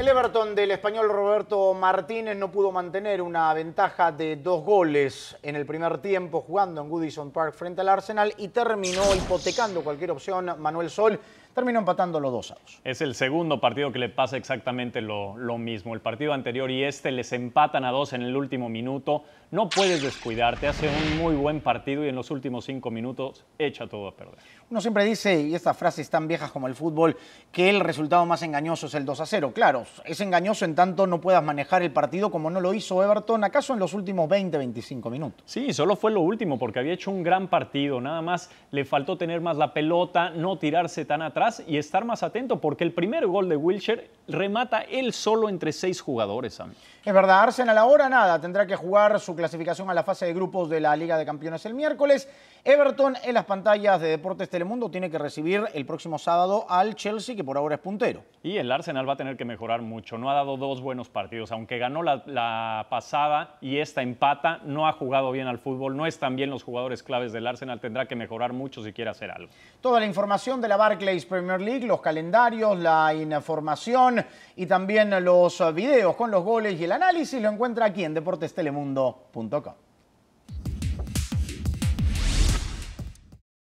El Everton del español Roberto Martínez no pudo mantener una ventaja de dos goles en el primer tiempo jugando en Goodison Park frente al Arsenal y terminó hipotecando cualquier opción Manuel Sol terminó empatando los dos a dos. Es el segundo partido que le pasa exactamente lo, mismo. El partido anterior y este les empatan a dos en el último minuto. No puedes descuidarte, hace un muy buen partido y en los últimos cinco minutos echa todo a perder. Uno siempre dice, y estas frases tan viejas como el fútbol, que el resultado más engañoso es el 2 a 0. Claro, es engañoso en tanto no puedas manejar el partido como no lo hizo Everton, acaso en los últimos 20, 25 minutos. Sí, solo fue lo último porque había hecho un gran partido, nada más le faltó tener más la pelota, no tirarse tan atrás y estar más atento, porque el primer gol de Wilshire remata él solo entre seis jugadores. Es verdad, Arsenal ahora nada, tendrá que jugar su clasificación a la fase de grupos de la Liga de Campeones el miércoles. Everton en las pantallas de Deportes Telemundo tiene que recibir el próximo sábado al Chelsea, que por ahora es puntero. Y el Arsenal va a tener que mejorar mucho, no ha dado dos buenos partidos, aunque ganó la, la pasada y esta empata, no ha jugado bien al fútbol, no están bien los jugadores claves del Arsenal, tendrá que mejorar mucho si quiere hacer algo. Toda la información de la Barclays Premier League, los calendarios, la información y también los videos con los goles y el análisis lo encuentra aquí en deportestelemundo.com.